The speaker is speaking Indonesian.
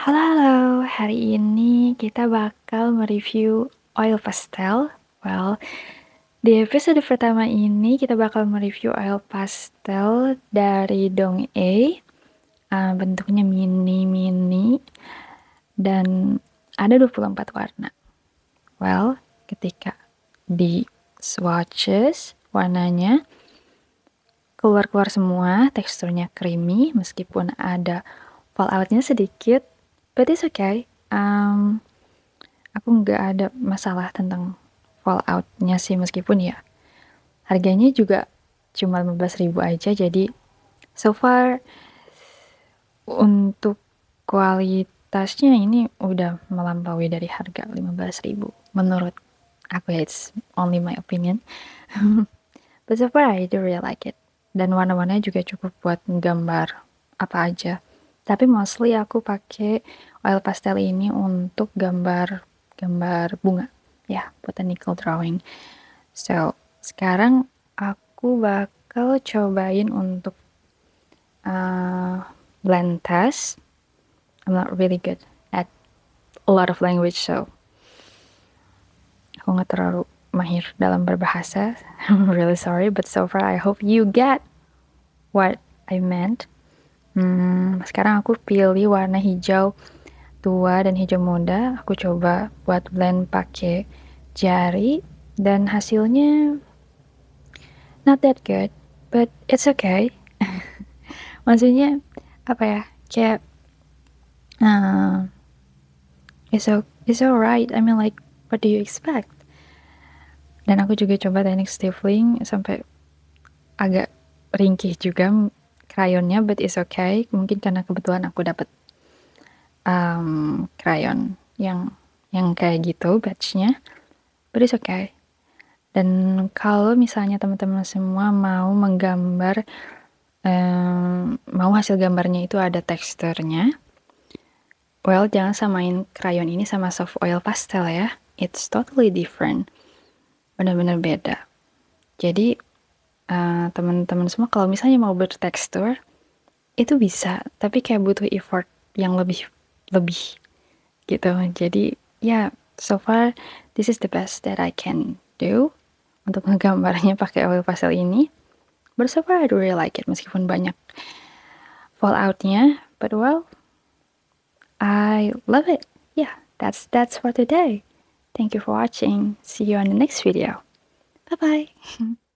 Halo, halo. Hari ini kita bakal mereview oil pastel. Well, di episode pertama ini kita bakal mereview oil pastel dari Dong E. Uh, bentuknya mini-mini dan ada 24 warna. Well, ketika di swatches warnanya keluar-keluar semua, teksturnya creamy meskipun ada falloutnya sedikit But it's okay. Um, aku nggak ada masalah tentang falloutnya sih meskipun ya harganya juga cuma 15 ribu aja jadi so far untuk kualitasnya ini udah melampaui dari harga 15 ribu menurut aku ya, it's only my opinion but so far I do really like it dan warna-warnanya juga cukup buat menggambar apa aja tapi mostly aku pakai oil pastel ini untuk gambar gambar bunga, ya, yeah, botanical drawing. So, sekarang aku bakal cobain untuk uh, blend test. I'm not really good at a lot of language, so aku nggak terlalu mahir dalam berbahasa. I'm really sorry, but so far I hope you get what I meant. Hmm, sekarang aku pilih warna hijau tua dan hijau muda. Aku coba buat blend pakai jari dan hasilnya not that good, but it's okay. Maksudnya apa ya? Kayak uh, it's it's alright. I mean like what do you expect? Dan aku juga coba teknik stifling sampai agak ringkih juga krayonnya but it's okay mungkin karena kebetulan aku dapet um, krayon yang yang kayak gitu batchnya but it's okay dan kalau misalnya teman-teman semua mau menggambar um, mau hasil gambarnya itu ada teksturnya well jangan samain krayon ini sama soft oil pastel ya it's totally different benar-benar beda jadi uh, teman-teman semua kalau misalnya mau bertekstur itu bisa, tapi kayak butuh effort yang lebih lebih gitu. Jadi ya yeah, so far this is the best that I can do untuk menggambarnya pakai oil pastel ini. But so far I do really like it meskipun banyak falloutnya. But well, I love it. Yeah, that's that's for today. Thank you for watching. See you on the next video. Bye bye.